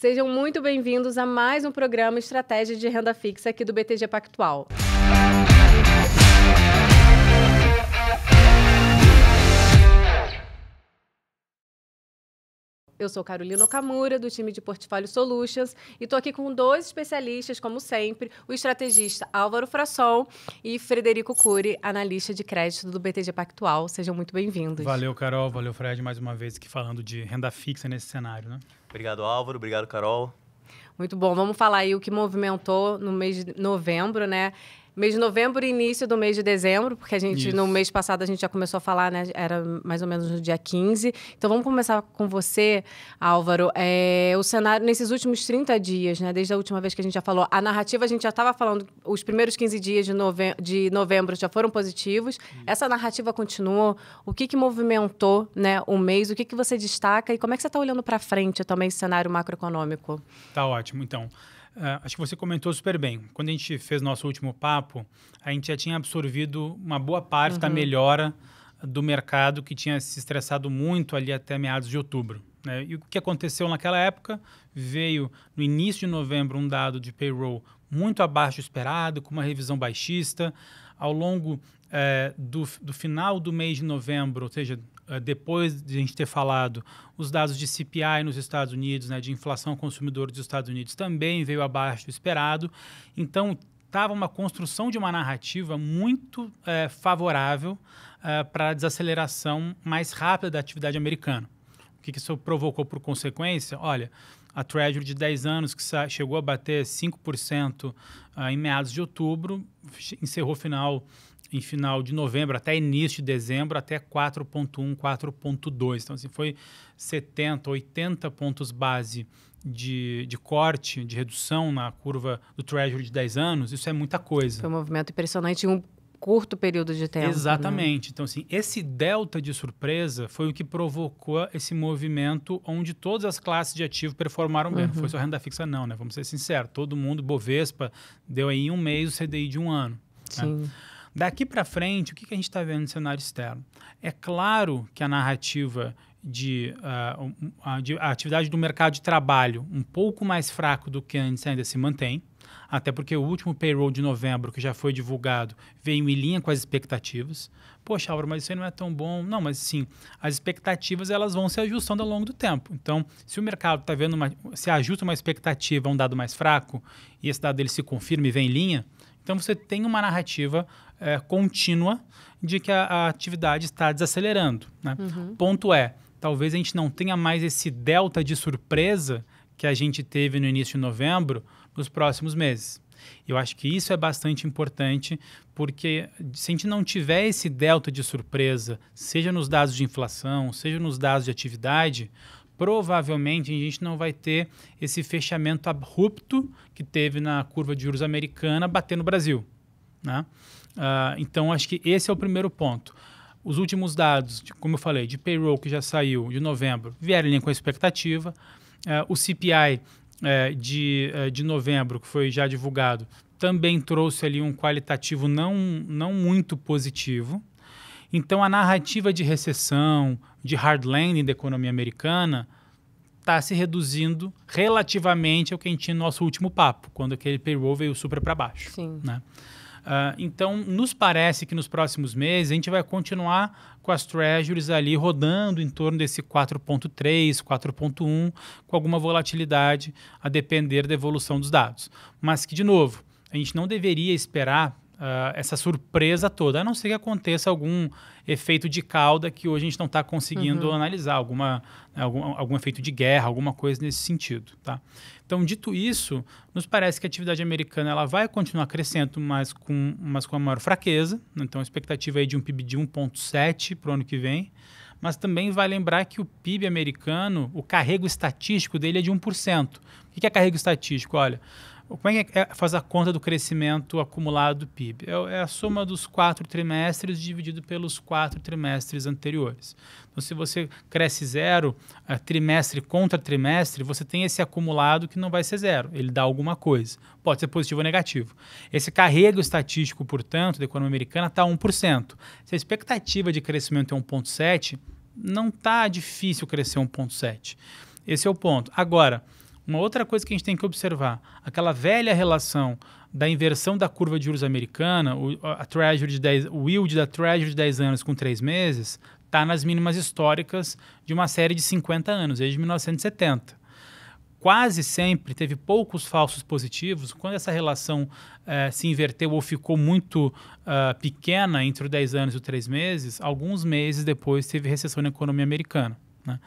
Sejam muito bem-vindos a mais um programa Estratégia de Renda Fixa aqui do BTG Pactual. Eu sou Carolina Okamura, do time de Portfólio Solutions, e estou aqui com dois especialistas, como sempre, o estrategista Álvaro Frasson e Frederico Cury, analista de crédito do BTG Pactual. Sejam muito bem-vindos. Valeu, Carol. Valeu, Fred, mais uma vez aqui falando de renda fixa nesse cenário, né? Obrigado, Álvaro. Obrigado, Carol. Muito bom. Vamos falar aí o que movimentou no mês de novembro, né? Mês de novembro e início do mês de dezembro, porque a gente, Isso. no mês passado, a gente já começou a falar, né? Era mais ou menos no dia 15. Então vamos começar com você, Álvaro. É, o cenário, nesses últimos 30 dias, né? Desde a última vez que a gente já falou, a narrativa a gente já estava falando, os primeiros 15 dias de, nove... de novembro já foram positivos. Isso. Hum. Essa narrativa continuou. O que, que movimentou né, o mês? O que, que você destaca e como é que você está olhando para frente também esse cenário macroeconômico? Tá ótimo, então. Uh, acho que você comentou super bem. Quando a gente fez nosso último papo, a gente já tinha absorvido uma boa parte uhum. da melhora do mercado que tinha se estressado muito ali até meados de outubro. Né? E o que aconteceu naquela época? Veio no início de novembro um dado de payroll muito abaixo do esperado, com uma revisão baixista. Ao longo é, do, do, final do mês de novembro, ou seja, eh, depois de a gente ter falado, os dados de CPI nos Estados Unidos, né, de inflação consumidor dos Estados Unidos, também veio abaixo do esperado. Então, estava uma construção de uma narrativa muito é, favorável é, eh, para a desaceleração mais rápida da atividade americana. O que, que isso provocou por consequência? Olha, a Treasury de 10 anos, que chegou a bater 5% em meados de outubro, encerrou o final em final de novembro até início de dezembro até 4.1, 4.2. Então, assim, foi 70, 80 pontos base de, de corte, de redução na curva do Treasury de 10 anos. Isso é muita coisa. Foi um movimento impressionante em um curto período de tempo. Né? Exatamente. Né? Então, assim, esse delta de surpresa foi o que provocou esse movimento onde todas as classes de ativo performaram bem. Uhum. Não foi uhum. só renda fixa, não, né? Vamos ser sinceros. Todo mundo, Bovespa, deu aí um mês o CDI de um ano. Né? Sim. Né? Daqui para frente, o que, que a gente está vendo no cenário externo? É claro que a narrativa de, uh, de, a atividade do mercado de trabalho um pouco mais fraco do que antes ainda se mantém, até porque o último payroll de novembro, que já foi divulgado, veio em linha com as expectativas. Poxa, Álvaro, mas isso aí não é tão bom. Não, mas sim, as expectativas elas vão se ajustando ao longo do tempo. Então, se o mercado está vendo, uma, se ajusta uma expectativa a um dado mais fraco, e esse dado ele se confirma e vem em linha, então você tem uma narrativa é, contínua de que a, a atividade está desacelerando. Né? Uhum. Ponto é, talvez a gente não tenha mais esse delta de surpresa que a gente teve no início de novembro nos próximos meses. Eu acho que isso é bastante importante, porque se a gente não tiver esse delta de surpresa, seja nos dados de inflação, seja nos dados de atividade, provavelmente a gente não vai ter esse fechamento abrupto que teve na curva de juros americana bater no Brasil. Né? Uh, então, acho que esse é o primeiro ponto. Os últimos dados, de, como eu falei, de payroll que já saiu de novembro, vieram em com a expectativa. Uh, o CPI uh, eh, de, eh, de novembro, que foi já divulgado, também trouxe ali um qualitativo não, não muito positivo. Então, a narrativa de recessão, de hard landing da economia americana, está se reduzindo relativamente ao que a gente tinha no nosso último papo, quando aquele payroll veio super para baixo. Sim. Né? Ah, então, nos parece que nos próximos meses a gente vai continuar com as treasuries ali rodando em torno desse 4.3, 4.1, com alguma volatilidade a depender da evolução dos dados. Mas que, de novo, a gente não deveria esperar uh, essa surpresa toda, a não ser que aconteça algum efeito de cauda que hoje a gente não está conseguindo uhum. analisar, alguma, né, algum, algum efeito de guerra, alguma coisa nesse sentido. Tá? Então, dito isso, nos parece que a atividade americana ela vai continuar crescendo, mas com, mas com a maior fraqueza. Então, a expectativa é de um PIB de 1,7 para o ano que vem. Mas também vai lembrar que o PIB americano, o carrego estatístico dele é de 1%. O que é carrego estatístico? Olha, como é que é, faz a conta do crescimento acumulado do PIB? É, é a soma dos quatro trimestres dividido pelos quatro trimestres anteriores. Então, se você cresce zero, eh, trimestre contra trimestre, você tem esse acumulado que não vai ser zero, ele dá alguma coisa. Pode ser positivo ou negativo. Esse carrego estatístico, portanto, da economia americana está 1%. Se a expectativa de crescimento é 1,7%, não está difícil crescer 1,7%. Esse é o ponto. Agora, uma outra coisa que a gente tem que observar, aquela velha relação da inversão da curva de juros americana, o, a treasury de 10, o yield da Treasury de 10 anos com 3 meses, está nas mínimas históricas de uma série de 50 anos, desde 1970 quase sempre teve poucos falsos positivos. Quando essa relação eh, se inverteu ou ficou muito uh, pequena entre os 10 anos e os 3 meses, alguns meses depois teve recessão na economia americana. Né?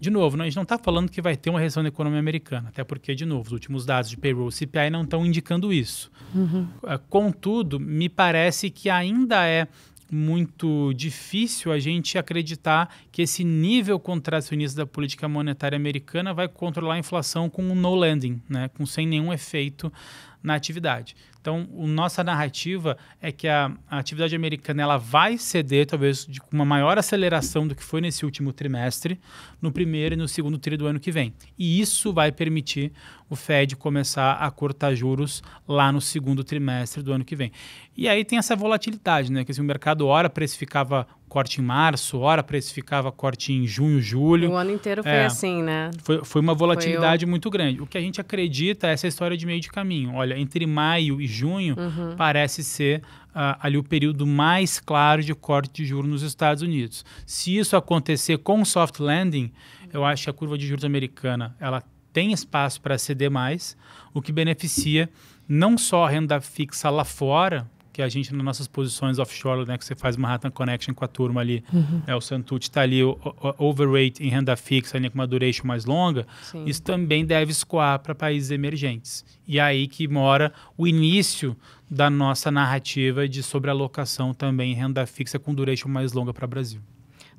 De novo, a gente não está falando que vai ter uma recessão da economia americana, até porque, de novo, os últimos dados de payroll CPI não estão indicando isso. Uhum. É, contudo, me parece que ainda é muito difícil a gente acreditar que esse nível contracionista da política monetária americana vai controlar a inflação com um no landing, né? com sem nenhum efeito na atividade. Então, a nossa narrativa é que a, a, atividade americana ela vai ceder, talvez, de uma maior aceleração do que foi nesse último trimestre, no primeiro e no segundo tri do ano que vem. E isso vai permitir o Fed começar a cortar juros lá no segundo trimestre do ano que vem. E aí tem essa volatilidade, né? Que assim, o mercado, ora, precificava corte em março, hora precificava corte em junho, julho. O ano inteiro foi é, assim, né? Foi, foi uma volatilidade foi o... muito grande. O que a gente acredita é essa história de meio de caminho. Olha, entre maio e junho uhum. parece ser Uh, ali o período mais claro de corte de juros nos Estados Unidos. Se isso acontecer com soft landing, eu acho que a curva de juros americana ela tem espaço para ceder mais, o que beneficia não só a renda fixa lá fora, que a gente, nas nossas posições offshore, né, que você faz Manhattan Connection com a turma ali, uhum. né, o Santucci está ali, o, o, overweight em renda fixa, ali, com uma duration mais longa, Sim. isso também deve escoar para países emergentes. E é aí que mora o início da nossa narrativa de sobrealocação também em renda fixa com duration mais longa para o Brasil.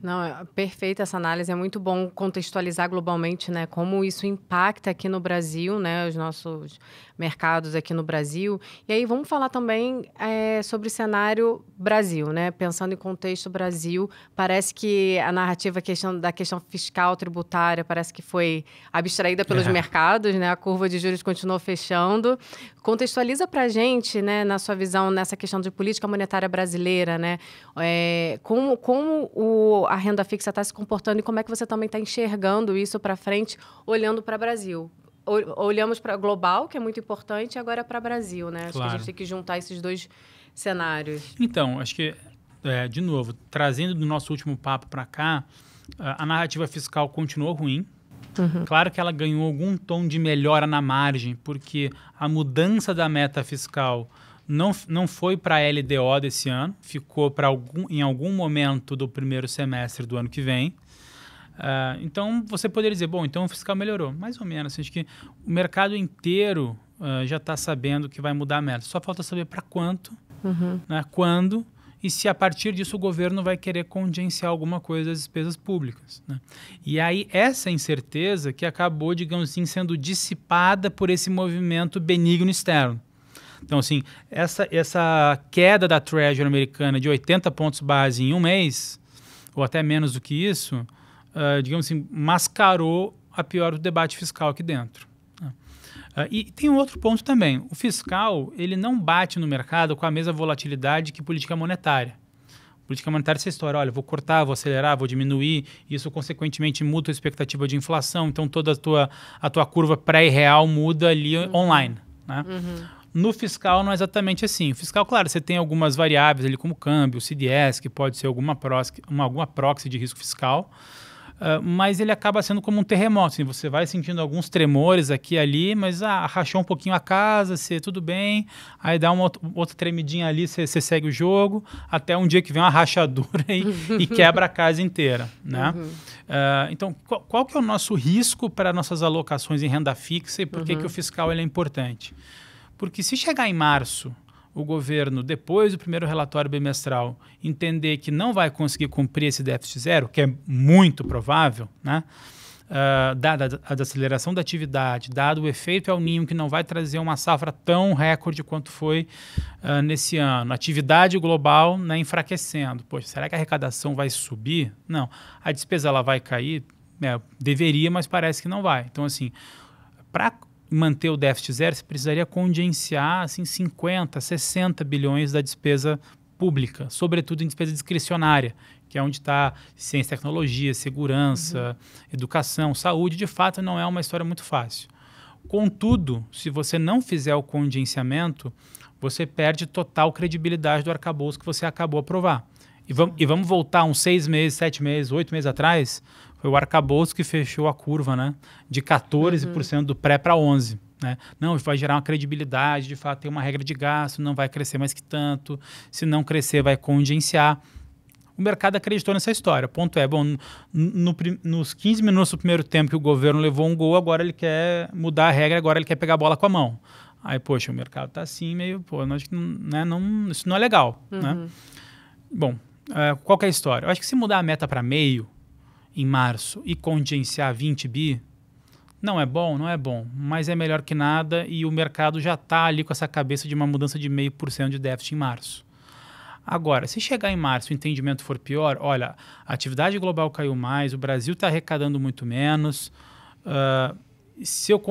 Não, é perfeita essa análise. É muito bom contextualizar globalmente, né, como isso impacta aqui no Brasil, né, os nossos mercados aqui no Brasil. E aí vamos falar também é, sobre o cenário Brasil, né, pensando em contexto Brasil. Parece que a narrativa questão, da questão fiscal tributária parece que foi abstraída pelos é. mercados, né, a curva de juros continuou fechando. Contextualiza para a gente, né, na sua visão nessa questão de política monetária brasileira, né, é, como como o a renda fixa está se comportando e como é que você também está enxergando isso para frente, olhando para o Brasil. Olhamos para global, que é muito importante, e agora é para o Brasil, né? Acho que a gente tem que juntar esses dois cenários. Então, acho que, é, de novo, trazendo do nosso último papo para cá, a narrativa fiscal continuou ruim, Uhum. Claro que ela ganhou algum tom de melhora na margem, porque a mudança da meta fiscal não, não foi para a LDO desse ano, ficou para algum, em algum momento do primeiro semestre do ano que vem. Uh, então você poderia dizer, bom, então o fiscal melhorou, mais ou menos. Assim, acho que o mercado inteiro uh, já está sabendo que vai mudar a meta. Só falta saber para quanto, uhum. né, quando e se a partir disso o governo vai querer condenciar alguma coisa das despesas públicas. Né? E aí essa incerteza que acabou, digamos assim, sendo dissipada por esse movimento benigno externo. Então, assim, essa, essa queda da Treasury americana de 80 pontos base em um mês, ou até menos do que isso, uh, digamos assim, mascarou a pior do debate fiscal aqui dentro. Uh, e tem um outro ponto também. O fiscal ele não bate no mercado com a mesma volatilidade que política monetária. Política monetária é essa história, olha, vou cortar, vou acelerar, vou diminuir, isso consequentemente muda a expectativa de inflação, então toda a tua, a tua curva pré-real muda ali uhum. online. Né? Uhum. No fiscal não é exatamente assim. O fiscal, claro, você tem algumas variáveis ali como câmbio, CDS, que pode ser alguma, proxy, uma, alguma proxy de risco fiscal, uh, mas ele acaba sendo como um terremoto. Assim, você vai sentindo alguns tremores aqui e ali, mas ah, rachou um pouquinho a casa, você tudo bem, aí dá uma outra tremidinha ali, você, você segue o jogo, até um dia que vem uma rachadura e, e quebra a casa inteira. Né? Uhum. Uh, então, qual, qual, que é o nosso risco para nossas alocações em renda fixa e por uhum. que, que uhum. o fiscal ele é importante? Porque se chegar em março, o governo, depois do primeiro relatório bimestral, entender que não vai conseguir cumprir esse déficit zero, que é muito provável, né? Uh, dada a desaceleração da atividade, dado o efeito El Ninho, que não vai trazer uma safra tão recorde quanto foi uh, nesse ano, atividade global né, enfraquecendo. Poxa, será que a arrecadação vai subir? Não. A despesa ela vai cair? É, deveria, mas parece que não vai. Então, assim, para manter o déficit zero, você precisaria condenciar assim, 50, 60 bilhões da despesa pública, sobretudo em despesa discricionária, que é onde está ciência, tecnologia, segurança, uhum. educação, saúde. De fato, não é uma história muito fácil. Contudo, se você não fizer o condenciamento, você perde total credibilidade do arcabouço que você acabou de aprovar. E vamos, e vamos voltar uns seis meses, sete meses, oito meses atrás, foi o arcabouço que fechou a curva, né? De 14% uhum. do pré para 11%. Né? Não, vai gerar uma credibilidade, de fato, tem uma regra de gasto, não vai crescer mais que tanto, se não crescer, vai congenciar. O mercado acreditou nessa história. Ponto é, bom, no, nos 15 minutos do primeiro tempo que o governo levou um gol, agora ele quer mudar a regra, agora ele quer pegar a bola com a mão. Aí, poxa, o mercado está assim, meio, pô, nós, né, não, isso não é legal. Né? Uhum. Né? Bom, Uh, qual é a história? Eu acho que se mudar a meta para meio em março e contingenciar 20 bi, não é bom, não é bom, mas é melhor que nada e o mercado já está ali com essa cabeça de uma mudança de meio por cento de déficit em março. Agora, se chegar em março o entendimento for pior, olha, a atividade global caiu mais, o Brasil está arrecadando muito menos. Uh, se eu,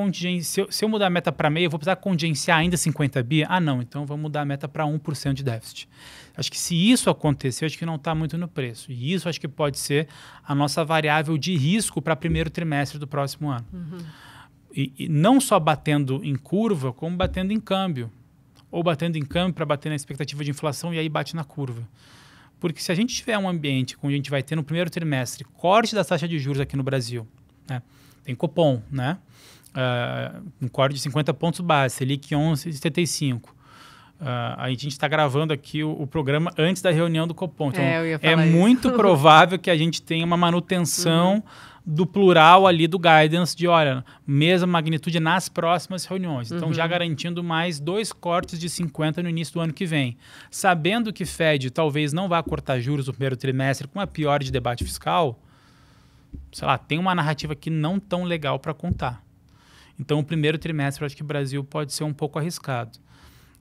se, eu, se eu mudar a meta para meio, eu vou precisar contingenciar ainda 50 bi? Ah, não, então vamos mudar a meta para 1% de déficit. Acho que se isso acontecer, acho que não está muito no preço. E isso acho que pode ser a nossa variável de risco para primeiro trimestre do próximo ano. Uhum. E, e, não só batendo em curva, como batendo em câmbio. Ou batendo em câmbio para bater na expectativa de inflação e aí bate na curva. Porque se a gente tiver um ambiente onde a gente vai ter no primeiro trimestre corte da taxa de juros aqui no Brasil, né? tem cupom, né? Uh, um corte de 50 pontos base, Selic 11,75. Uh, ah, a gente está gravando aqui o, o, programa antes da reunião do Copom. Então, é, é muito provável que a gente tenha uma manutenção uhum. do plural ali do guidance de, olha, mesma magnitude nas próximas reuniões. Então, uhum. já garantindo mais dois cortes de 50 no início do ano que vem. Sabendo que Fed talvez não vá cortar juros no primeiro trimestre com a pior de debate fiscal, sei lá, tem uma narrativa que não tão legal para contar. Então, o primeiro trimestre, eu acho que o Brasil pode ser um pouco arriscado.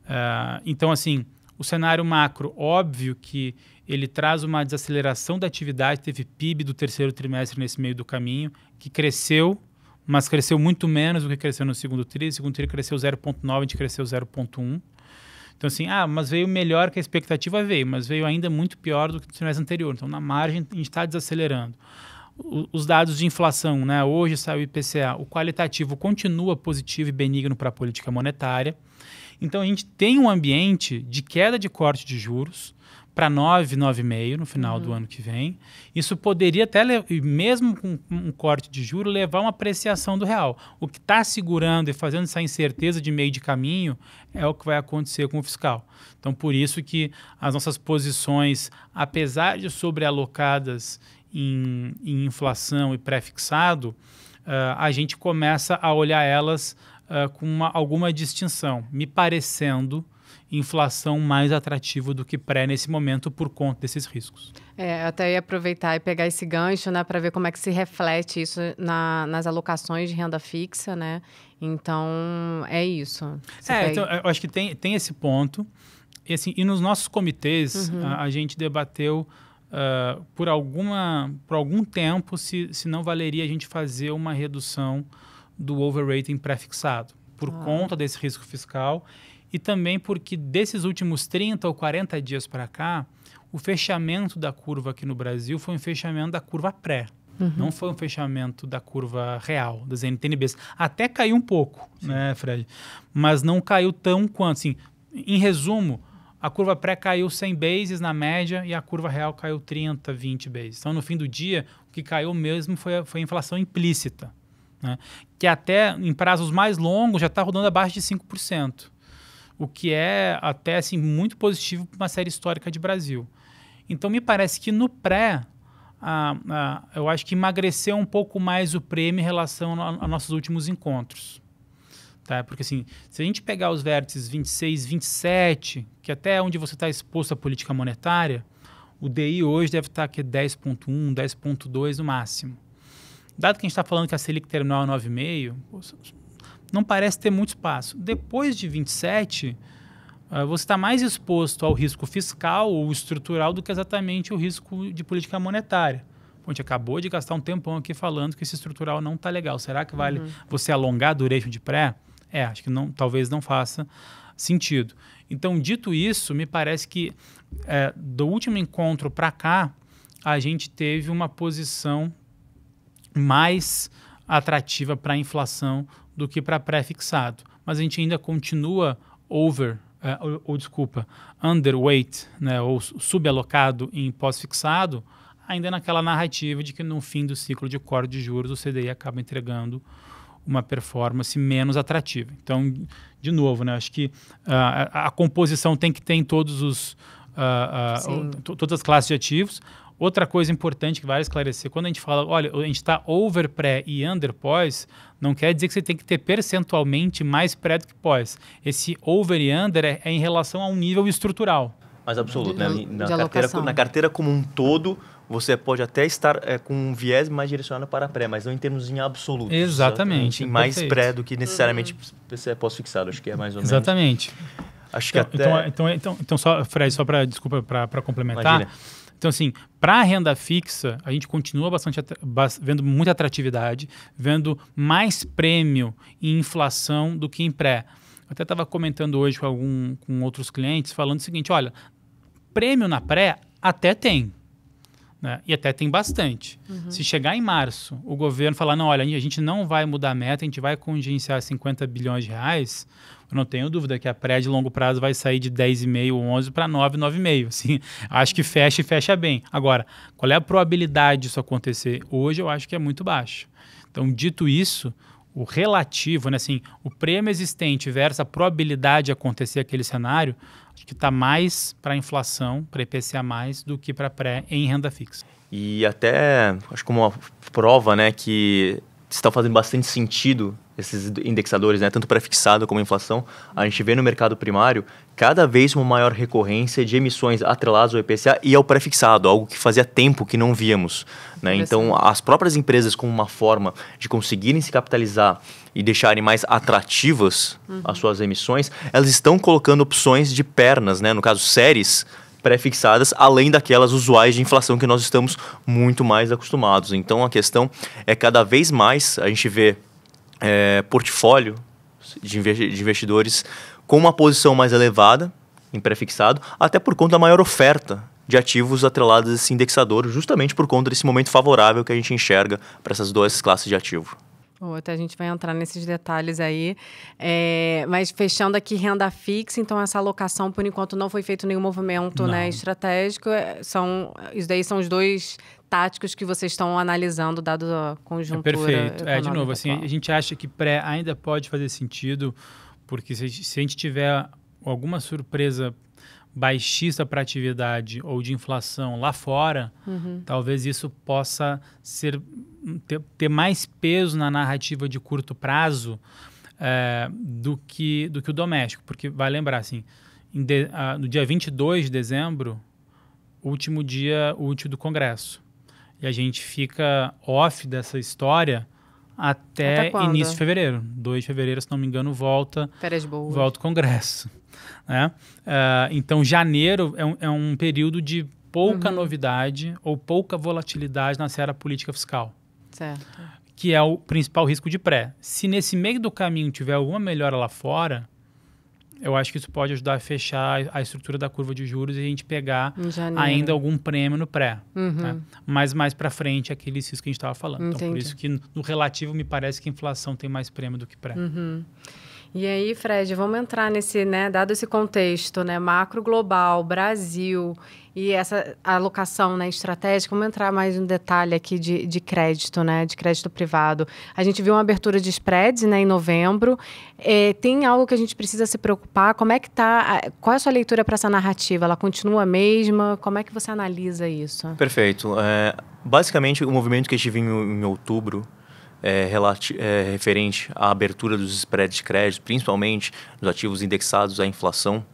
Uh, então, assim, o cenário macro, óbvio que ele traz uma desaceleração da atividade, teve PIB do terceiro trimestre nesse meio do caminho, que cresceu, mas cresceu muito menos do que cresceu no segundo trimestre segundo trimestre cresceu 0,9, a gente cresceu 0,1. Então, assim, ah, mas veio melhor que a expectativa veio, mas veio ainda muito pior do que no trimestre anterior. Então, na margem, a gente está desacelerando os dados de inflação, né? Hoje saiu o IPCA, o qualitativo continua positivo e benigno para a política monetária. Então a gente tem um ambiente de queda de corte de juros para 9,95 no final uhum. do ano que vem. Isso poderia até, mesmo com um corte de juro, levar uma apreciação do real. O que está segurando e fazendo essa incerteza de meio de caminho é o que vai acontecer com o fiscal. Então, por isso que as nossas posições, apesar de sobrealocadas em, em inflação e pré-fixado, uh, a gente começa a olhar elas uh, com uma, alguma distinção, me parecendo inflação mais atrativo do que pré nesse momento por conta desses riscos. É, até ia aproveitar e pegar esse gancho, né, para ver como é que se reflete isso na, nas alocações de renda fixa, né? Então, é isso. Você é, então, eu acho que tem, tem esse ponto. E, assim, e nos nossos comitês, uhum. a, a gente debateu uh, por, alguma, por algum tempo se, se não valeria a gente fazer uma redução do overrating prefixado, por ah. conta desse risco fiscal e também porque desses últimos 30 ou 40 dias para cá, o fechamento da curva aqui no Brasil foi um fechamento da curva pré. Uhum. Não foi um fechamento da curva real, das NTNBs. Até caiu um pouco, Sim. né, Fred? Mas não caiu tão quanto. Assim, em resumo, a curva pré caiu 100 bases na média e a curva real caiu 30, 20 bases. Então, no fim do dia, o que caiu mesmo foi a, foi a inflação implícita, né? que até em prazos mais longos já está rodando abaixo de 5%, o que é até assim, muito positivo para uma série histórica de Brasil. Então, me parece que no pré, a, a, eu acho que emagreceu um pouco mais o prêmio em relação a nossos últimos encontros. Tá? Porque assim, se a gente pegar os vértices 26, 27, que até é onde você está exposto à política monetária, o DI hoje deve estar tá aqui 10.1, 10.2 no máximo. Dado que a gente está falando que a Selic terminal é 9,5, não parece ter muito espaço. Depois de 27, eh, você está mais exposto ao risco fiscal ou estrutural do que exatamente o risco de política monetária. A gente acabou de gastar um tempão aqui falando que esse estrutural não está legal. Será que vale uhum. você alongar a duration de pré? É, acho que não, talvez não faça sentido. Então, dito isso, me parece que é, do último encontro para cá, a gente teve uma posição mais atrativa para a inflação do que para pré-fixado. Mas a gente ainda continua over, é, ou, ou, desculpa, underweight, né, ou subalocado em pós-fixado, ainda naquela narrativa de que no fim do ciclo de corte de juros o CDI acaba entregando uma performance menos atrativa. Então, de novo, né, acho que uh, a, a, composição tem que ter em todos os, uh, uh, todas as classes de ativos. Outra coisa importante que vale esclarecer, quando a gente fala, olha, a gente está over pré e under pós, não quer dizer que você tem que ter percentualmente mais pré do que pós. Esse over e under é, é em relação a um nível estrutural. Mas absoluto, né? de, né? Na, na, carteira, na carteira como um todo, você pode até estar é, com um viés mais direcionado para pré, mas não em termos em absoluto. Exatamente. Mais pré do que necessariamente uhum. pós-fixado, acho que é mais ou menos. Exatamente. Acho então, que até... Então, então, então, então só, Fred, só para, desculpa, para complementar. Imagina. Então, assim, para a renda fixa, a gente continua bastante vendo muita atratividade, vendo mais prêmio em inflação do que em pré. Eu até estava comentando hoje com, algum, com outros clientes, falando o seguinte: olha, prêmio na pré até tem. Né? E até tem bastante. Uhum. Se chegar em março, o governo falar, não, olha, a gente não vai mudar a meta, a gente vai congenciar 50 bilhões de reais, eu não tenho dúvida que a pré de longo prazo vai sair de 10,5, 11 para 9, 9,5. Assim, acho que fecha e fecha bem. Agora, qual é a probabilidade disso acontecer? Hoje eu acho que é muito baixo. Então, dito isso, o relativo, né, assim, o prêmio existente versus a probabilidade de acontecer aquele cenário, que está mais para inflação, para IPCA mais, do que para pré em renda fixa. E até acho como uma prova, né, que está fazendo bastante sentido esses indexadores, né, tanto pré fixado como inflação, a gente vê no mercado primário cada vez uma maior recorrência de emissões atreladas ao IPCA e ao pré-fixado, algo que fazia tempo que não víamos. Né? Então, as próprias empresas, como uma forma de conseguirem se capitalizar e deixarem mais atrativas uhum. as suas emissões, elas estão colocando opções de pernas, né? no caso, séries pré-fixadas, além daquelas usuais de inflação que nós estamos muito mais acostumados. Então, a questão é cada vez mais a gente vê é, portfólio de, investidores com uma posição mais elevada em pré-fixado, até por conta da maior oferta de ativos atrelados a esse indexador, justamente por conta desse momento favorável que a gente enxerga para essas duas classes de ativo. Ou até a gente vai entrar nesses detalhes aí. É, mas fechando aqui renda fixa, então essa alocação, por enquanto, não foi feito nenhum movimento né, estratégico. É, são, isso daí são os dois táticos que vocês estão analisando, dado a conjuntura. É perfeito. É, de novo, assim, a gente acha que pré ainda pode fazer sentido, porque se, se a gente tiver alguma surpresa baixista para atividade ou de inflação lá fora, uhum. talvez isso possa ser ter, ter, mais peso na narrativa de curto prazo é, do, que, do que o doméstico. Porque vai lembrar, assim, de, a, ah, no dia 22 de dezembro, último dia útil do Congresso. E a gente fica off dessa história até, até início de fevereiro. 2 de fevereiro, se não me engano, volta, volta o Congresso. Né? Uh, então, janeiro é um, é um, período de pouca uhum. novidade ou pouca volatilidade na seara política fiscal. Certo. Que é o principal risco de pré. Se nesse meio do caminho tiver alguma melhora lá fora, eu acho que isso pode ajudar a fechar a estrutura da curva de juros e a gente pegar ainda algum prêmio no pré. Uhum. Né? Mas mais para frente, aquele cisco que a gente estava falando. Entendi. Então, por isso que no relativo me parece que a inflação tem mais prêmio do que pré. Uhum. E aí, Fred, vamos entrar nesse, né, dado esse contexto, né, macro global, Brasil, e essa alocação né, estratégica, vamos entrar mais no detalhe aqui de, de crédito, né? De crédito privado. A gente viu uma abertura de spreads né, em novembro. É, tem algo que a gente precisa se preocupar? Como é que tá? Qual é a sua leitura para essa narrativa? Ela continua a mesma? Como é que você analisa isso? Perfeito. É, basicamente, o movimento que a gente viu em, em outubro é, é, referente à abertura dos spreads de crédito, principalmente dos ativos indexados à inflação,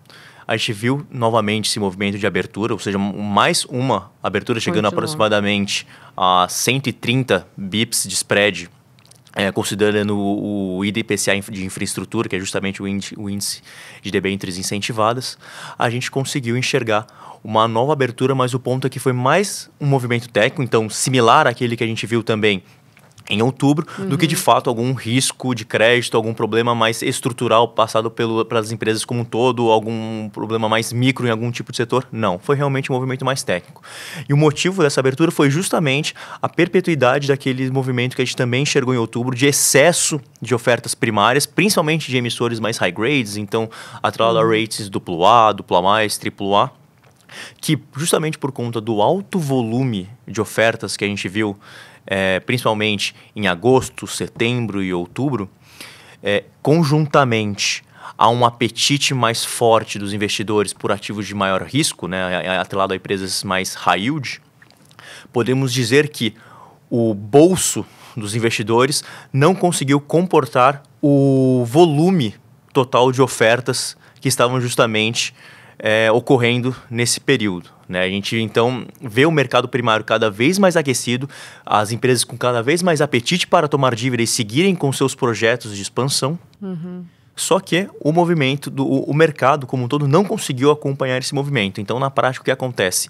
a gente viu novamente esse movimento de abertura, ou seja, mais uma abertura chegando aproximadamente a 130 bips de spread é, considerando o, o IDPCA de infraestrutura, que é justamente o índice, o índice de debêntures incentivadas, a gente conseguiu enxergar uma nova abertura, mas o ponto é que foi mais um movimento técnico, então similar àquele que a gente viu também em outubro uhum. do que de uhum. fato algum risco de crédito, algum problema mais estrutural passado pelas empresas como um todo, algum problema mais micro em algum tipo de setor. Não, foi realmente um movimento mais técnico. E o motivo dessa abertura foi justamente a perpetuidade daquele movimento que a gente também enxergou em outubro de excesso de ofertas primárias, principalmente de emissores mais high grades, então atrelado uhum. rates duplo A, dupla mais, triplo A que justamente por conta do alto volume de ofertas que a gente viu é, principalmente em agosto, setembro e outubro, é, conjuntamente a um apetite mais forte dos investidores por ativos de maior risco, né, atrelado a empresas mais high yield, podemos dizer que o bolso dos investidores não conseguiu comportar o volume total de ofertas que estavam justamente é, ocorrendo nesse período. Né? A gente então vê o mercado primário cada vez mais aquecido, as empresas com cada vez mais apetite para tomar dívida e seguirem com seus projetos de expansão. Uhum. Só que o movimento, do, o mercado como um todo não conseguiu acompanhar esse movimento. Então, na prática, o que acontece?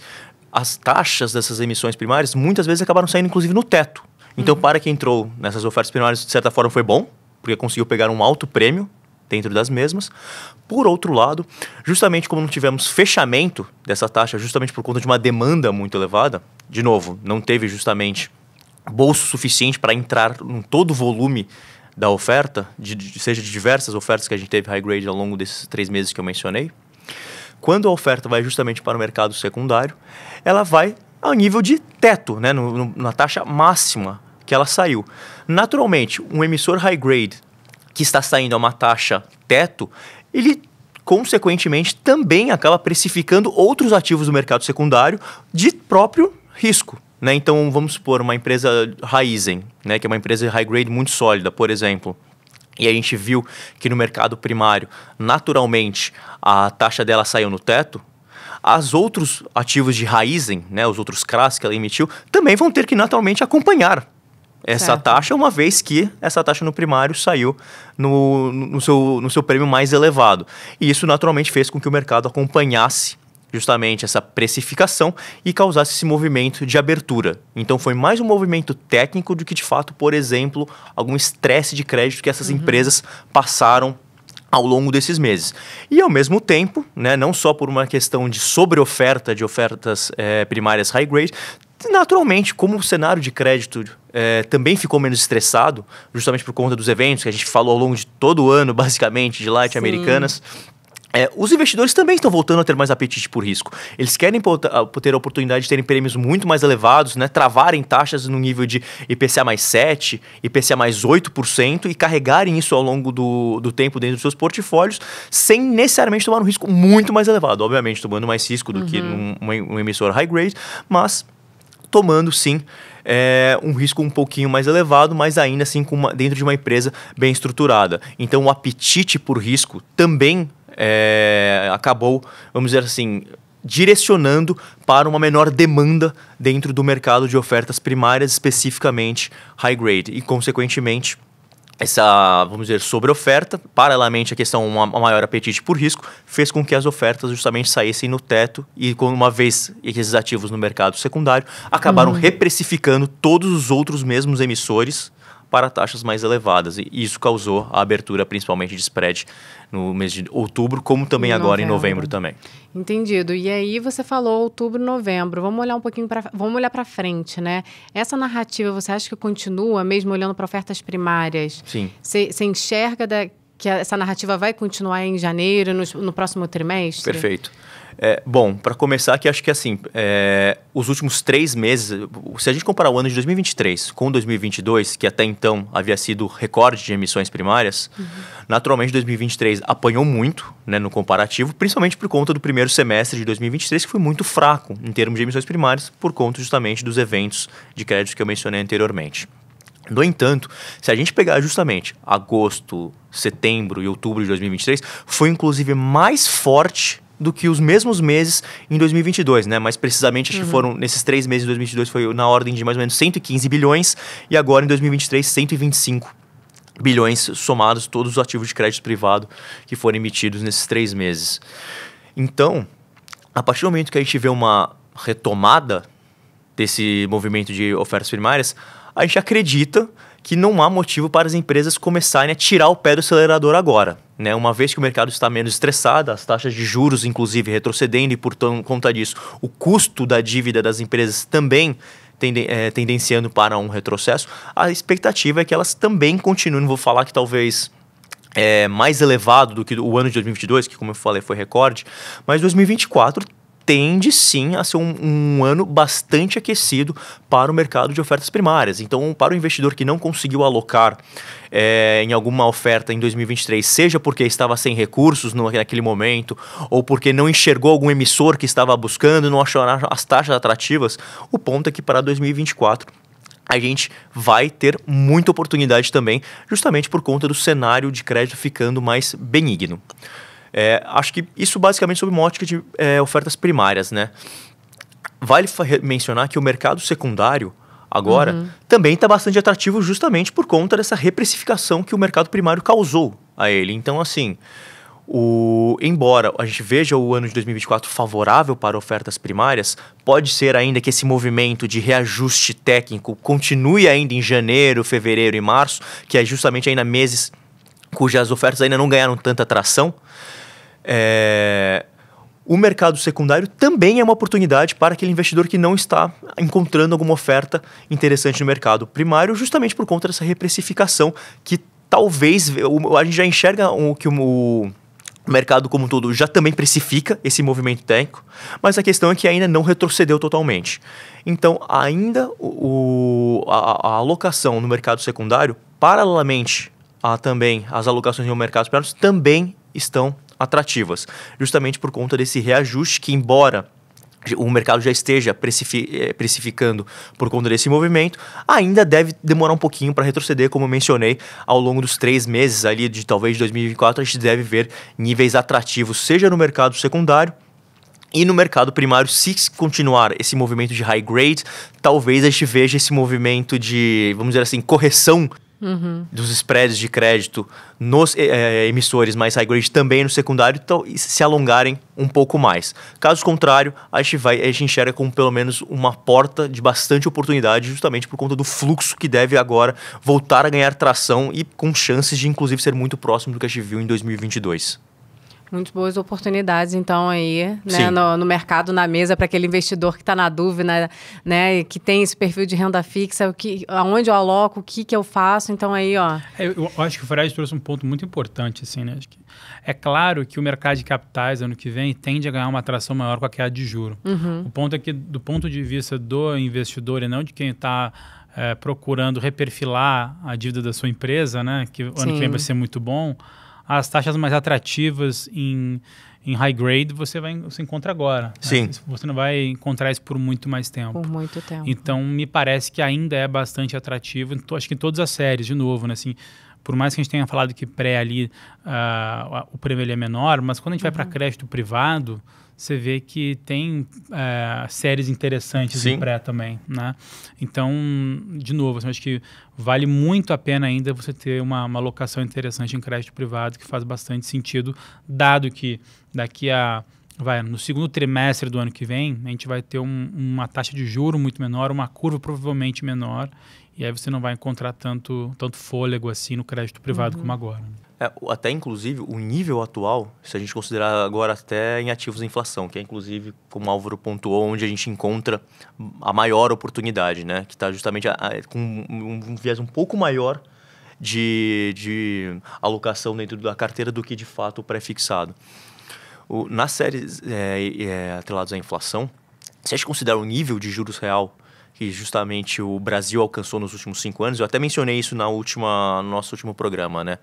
As taxas dessas emissões primárias muitas vezes acabaram saindo, inclusive, no teto. Então, uhum. para quem entrou nessas ofertas primárias, de certa forma foi bom, porque conseguiu pegar um alto prêmio dentro das mesmas. Por outro lado, justamente como não tivemos fechamento dessa taxa, justamente por conta de uma demanda muito elevada, de novo, não teve justamente bolso suficiente para entrar em todo o volume da oferta, de, de, seja de diversas ofertas que a gente teve high grade ao longo desses três meses que eu mencionei. Quando a oferta vai justamente para o mercado secundário, ela vai ao nível de teto, né, no, no, na taxa máxima que ela saiu. Naturalmente, um emissor high grade que está saindo a uma taxa teto, ele consequentemente também acaba precificando outros ativos do mercado secundário de próprio risco. Né? Então, vamos supor, uma empresa Raizen, né? que é uma empresa high grade muito sólida, por exemplo. E a gente viu que no mercado primário, naturalmente, a taxa dela saiu no teto. As outros ativos de Raizen, né? os outros CRAS que ela emitiu, também vão ter que naturalmente acompanhar essa certo. taxa, uma vez que essa taxa no primário saiu no, no, seu, no seu prêmio mais elevado. E isso naturalmente fez com que o mercado acompanhasse justamente essa precificação e causasse esse movimento de abertura. Então foi mais um movimento técnico do que de fato, por exemplo, algum estresse de crédito que essas uhum. empresas passaram ao longo desses meses. E ao mesmo tempo, né, não só por uma questão de sobreoferta de ofertas é, primárias high grade, naturalmente, como o cenário de crédito é, também ficou menos estressado, justamente por conta dos eventos que a gente falou ao longo de todo o ano, basicamente, de Light Sim. Americanas. É, os investidores também estão voltando a ter mais apetite por risco. Eles querem ter a oportunidade de terem prêmios muito mais elevados, né? travarem taxas no nível de IPCA mais 7, IPCA mais 8% e carregarem isso ao longo do, do tempo dentro dos seus portfólios, sem necessariamente tomar um risco muito mais elevado. Obviamente, tomando mais risco do uhum. que numa um, emissora high grade, mas tomando sim é, um risco um pouquinho mais elevado, mas ainda assim uma, dentro de uma empresa bem estruturada. Então o apetite por risco também é, acabou, vamos dizer assim, direcionando para uma menor demanda dentro do mercado de ofertas primárias, especificamente high grade, e consequentemente essa, vamos dizer, sobre oferta, paralelamente a questão uma, maior apetite por risco, fez com que as ofertas justamente saíssem no teto e com uma vez esses ativos no mercado secundário acabaram uhum. reprecificando todos os outros mesmos emissores para taxas mais elevadas. E isso causou a abertura principalmente de spread no mês de outubro, como também agora em novembro também. Entendido. E aí você falou outubro, novembro. Vamos olhar um pouquinho para vamos olhar para frente, né? Essa narrativa você acha que continua mesmo olhando para ofertas primárias? Sim. Você enxerga da, que essa narrativa vai continuar em janeiro, no, no próximo trimestre? Perfeito. É, bom, para começar que acho que assim, é, os últimos três meses, se a gente comparar o ano de 2023 com 2022, que até então havia sido recorde de emissões primárias, uhum. naturalmente 2023 apanhou muito né, no comparativo, principalmente por conta do primeiro semestre de 2023, que foi muito fraco em termos de emissões primárias, por conta justamente dos eventos de créditos que eu mencionei anteriormente. No entanto, se a gente pegar justamente agosto, setembro e outubro de 2023, foi inclusive mais forte do que os mesmos meses em 2022, né? Mais precisamente, acho uhum. que foram nesses três meses de 2022 foi na ordem de mais ou menos 115 bilhões e agora em 2023 125 bilhões somados todos os ativos de crédito privado que foram emitidos nesses três meses. Então, a partir do momento que a gente vê uma retomada desse movimento de ofertas primárias, a gente acredita que não há motivo para as empresas começarem a tirar o pé do acelerador agora. Né, uma vez que o mercado está menos estressado, as taxas de juros, inclusive, retrocedendo, e por conta disso, o custo da dívida das empresas também tende, é, tendenciando para um retrocesso, a expectativa é que elas também continuem. Vou falar que talvez é, mais elevado do que o ano de 2022, que, como eu falei, foi recorde, mas 2024 tende sim a ser um, um, ano bastante aquecido para o mercado de ofertas primárias. Então, para o investidor que não conseguiu alocar é, em alguma oferta em 2023, seja porque estava sem recursos no, naquele momento, ou porque não enxergou algum emissor que estava buscando, não achou as taxas atrativas, o ponto é que para 2024 a gente vai ter muita oportunidade também, justamente por conta do cenário de crédito ficando mais benigno. É, acho que isso basicamente sobre uma ótica de é, ofertas primárias, né? Vale mencionar que o mercado secundário agora uhum. também está bastante atrativo justamente por conta dessa reprecificação que o mercado primário causou a ele. Então, assim, o, embora a gente veja o ano de 2024 favorável para ofertas primárias, pode ser ainda que esse movimento de reajuste técnico continue ainda em janeiro, fevereiro e março, que é justamente ainda meses cujas ofertas ainda não ganharam tanta atração. É, o mercado secundário também é uma oportunidade para aquele investidor que não está encontrando alguma oferta interessante no mercado primário, justamente por conta dessa reprecificação que talvez a gente já enxerga o que o mercado como um todo já também precifica esse movimento técnico, mas a questão é que ainda não retrocedeu totalmente. Então, ainda o, a, a alocação no mercado secundário, paralelamente a também as alocações no mercado primário, também estão atrativas, justamente por conta desse reajuste que, embora o mercado já esteja eh, precificando por conta desse movimento, ainda deve demorar um pouquinho para retroceder, como eu mencionei, ao longo dos três meses ali de talvez 2024, a gente deve ver níveis atrativos, seja no mercado secundário e no mercado primário, se continuar esse movimento de high grade, talvez a gente veja esse movimento de, vamos dizer assim, correção Uhum. Dos spreads de crédito nos é, emissores mais high grade também no secundário então, se alongarem um pouco mais. Caso contrário, a gente, vai, a gente enxerga como pelo menos uma porta de bastante oportunidade, justamente por conta do fluxo que deve agora voltar a ganhar tração e com chances de inclusive ser muito próximo do que a gente viu em 2022. Muito boas oportunidades, então, aí, né, no, no, mercado, na mesa, para aquele investidor que está na dúvida, né, que tem esse perfil de renda fixa, o que, aonde eu aloco, o que, que eu faço, então aí, ó. É, eu, eu acho que o Fred trouxe um ponto muito importante, assim, né? é claro que o mercado de capitais, ano que vem, tende a ganhar uma atração maior com a queda de juro. Uhum. O ponto é que, do ponto de vista do investidor e não de quem está é, eh, procurando reperfilar a dívida da sua empresa, né, que ano que vem vai ser muito bom as taxas mais atrativas em, em high grade, você vai se encontra agora. Né? Sim. Né? Você não vai encontrar isso por muito mais tempo. Por muito tempo. Então, me parece que ainda é bastante atrativo. Acho que em todas as séries, de novo, né? Assim, por mais que a gente tenha falado que pré ali uh, o prêmio é menor, mas quando a gente uhum. vai para crédito privado, você vê que tem é, séries interessantes Sim. em pré também, né? Então, de novo, assim, acho que vale muito a pena ainda você ter uma, uma locação interessante em crédito privado, que faz bastante sentido, dado que daqui a vai no segundo trimestre do ano que vem a gente vai ter um, uma taxa de juro muito menor uma curva provavelmente menor e aí você não vai encontrar tanto tanto fôlego assim no crédito privado uhum. como agora né? É, até inclusive o nível atual, se a gente considerar agora até em ativos de inflação, que é inclusive, como o Álvaro pontuou, onde a gente encontra a maior oportunidade, né? Que está justamente a, a, com um, um viés um pouco maior de, de alocação dentro da carteira do que de fato o pré-fixado. nas séries é, é, atreladas à inflação, se a gente considerar o nível de juros real que justamente o Brasil alcançou nos últimos cinco anos. Eu até mencionei isso na última, no nosso último programa, né?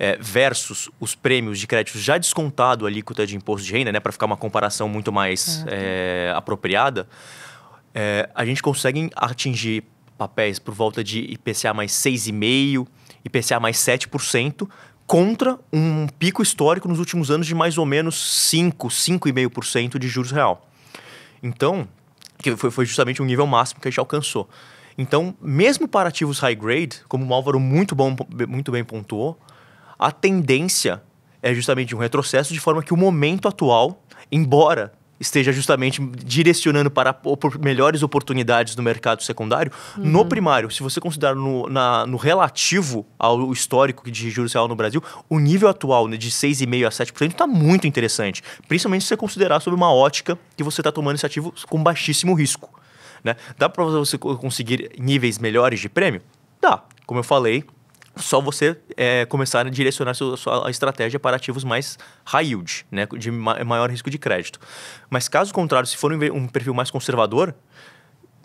É, versus os prêmios de crédito já descontado a alíquota de imposto de renda, né? Para ficar uma comparação muito mais é, apropriada, é, a gente consegue atingir papéis por volta de IPCA mais 6,5%, IPCA mais 7%, contra um pico histórico nos últimos anos de mais ou menos 5, 5,5% de juros real. Então, que foi, foi justamente o nível máximo que a gente alcançou. Então, mesmo para ativos high grade, como o Álvaro muito, bom, muito bem pontuou, a tendência é justamente um retrocesso, de forma que o momento atual, embora esteja justamente direcionando para op melhores oportunidades no mercado secundário. Uhum. No primário, se você considerar no, na, no relativo ao histórico de juros real no Brasil, o nível atual né, de 6,5% a 7% está muito interessante. Principalmente se você considerar sob uma ótica que você está tomando esse ativo com baixíssimo risco. Né? Dá para você conseguir níveis melhores de prêmio? Dá. Como eu falei, só você é, começar a direcionar sua, sua estratégia para ativos mais high yield, né, de ma maior risco de crédito. Mas caso contrário, se for um, um perfil mais conservador,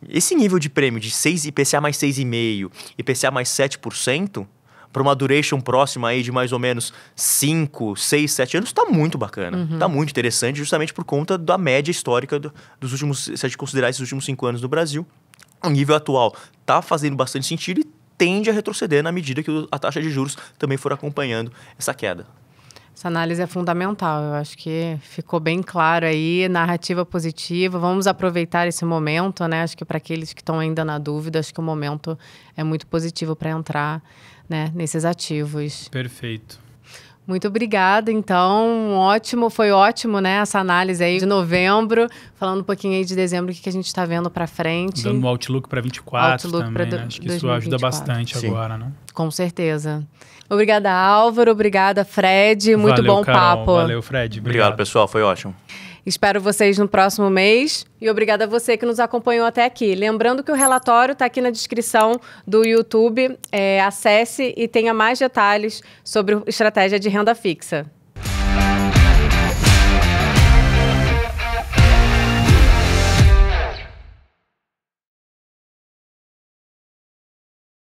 esse nível de prêmio de 6, IPCA mais 6,5, IPCA mais 7%, para uma duration próxima aí de mais ou menos 5, 6, 7 anos, está muito bacana. Está uhum. Tá muito interessante, justamente por conta da média histórica do, dos últimos, se a gente considerar esses últimos 5 anos no Brasil. O nível atual está fazendo bastante sentido e tende a retroceder na medida que a taxa de juros também for acompanhando essa queda. Essa análise é fundamental. Eu acho que ficou bem claro aí, narrativa positiva. Vamos aproveitar esse momento, né? Acho que para aqueles que estão ainda na dúvida, acho que o momento é muito positivo para entrar né, nesses ativos. Perfeito. Muito obrigada. Então, ótimo, foi ótimo, né? Essa análise aí de novembro, falando um pouquinho aí de dezembro, o que, que a gente está vendo para frente. Dando um outlook para 24 outlook também, né? do, né? Acho que 2024. isso ajuda bastante Sim. agora, né? Com certeza. Obrigada, Álvaro. Obrigada, Fred. Muito valeu, bom Carol, papo. Valeu, Fred. Obrigado. obrigado, pessoal. Foi ótimo. Espero vocês no próximo mês e obrigada a você que nos acompanhou até aqui. Lembrando que o relatório está aqui na descrição do YouTube. É, acesse e tenha mais detalhes sobre estratégia de renda fixa.